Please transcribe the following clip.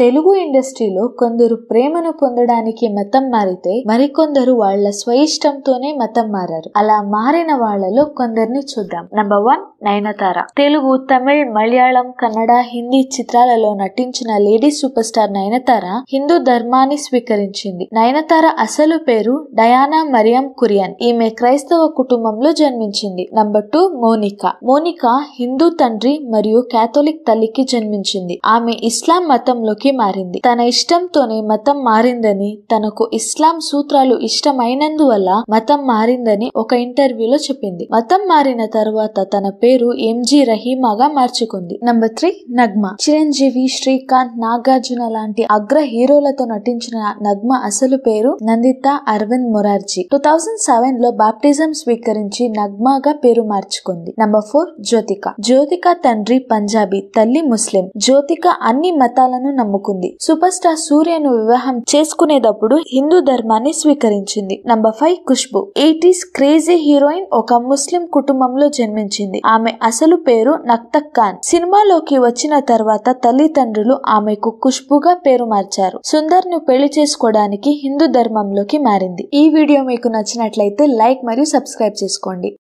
తెలుగు ఇండస్ట్రీలో కొందరు ప్రేమను పొందడానికి మతం మారితే మరికొందరు వాళ్ళ స్వయిష్టంతోనే మతం మారారు అలా మారిన వాళ్ళలో కొందరిని చూద్దాం నంబర్ వన్ నయనతార తెలుగు తమిళ్ మలయాళం కన్నడ హిందీ చిత్రాలలో నటించిన lady super star Nayanthara Hindu ధర్మాన్ని స్వీకరించింది నయనతార అసలు పేరు డయానా మరియం కురియన్ ఈమె క్రైస్తవ కుటుంబంలో జన్మించింది నంబర్ టూ మోనికా మోనికా హిందూ తండ్రి మరియు కేథోలిక్ తల్లికి జన్మించింది ఆమె ఇస్లాం మతంలోకి మారింది తన ఇష్టంతోనే మతం మారిందని తనకు ఇస్లాం సూత్రాలు ఇష్టమైనందువల్ల మతం మారిందని ఒక ఇంటర్వ్యూలో చెప్పింది మతం మారిన తర్వాత తన పేరు పేరు ఎంజి రహీమాగా మార్చుకుంది నంబర్ త్రీ నగ్మ చిరంజీవి శ్రీకాంత్ నాగార్జున లాంటి అగ్ర హీరోలతో నటించిన నగ్మ అసలు పేరు Nanditha Arvind Morarji two thousand seven లో బాప్టిజం స్వీకరించి నగ్మాగా పేరు మార్చుకుంది నంబర్ ఫోర్ జ్యోతిక జ్యోతిక తండ్రి పంజాబీ తల్లి ముస్లిం జ్యోతిక అన్ని మతాలను నమ్ముకుంది సూపర్ స్టార్ సూర్యను వివాహం చేసుకునేటప్పుడు హిందూ ధర్మాన్ని స్వీకరించింది number five Khushbu eighties crazy heroine ఒక ముస్లిం కుటుంబంలో జన్మించింది ఆ ఆమె అసలు పేరు నక్తఖాన్ ఖాన్ సినిమాలోకి వచ్చిన తర్వాత తల్లిదండ్రులు ఆమెకు ఖుష్బుగా పేరు మార్చారు సుందర్ ను పెళ్లి చేసుకోవడానికి హిందూ ధర్మంలోకి మారింది ఈ వీడియో మీకు నచ్చినట్లయితే లైక్ మరియు సబ్స్క్రైబ్ చేసుకోండి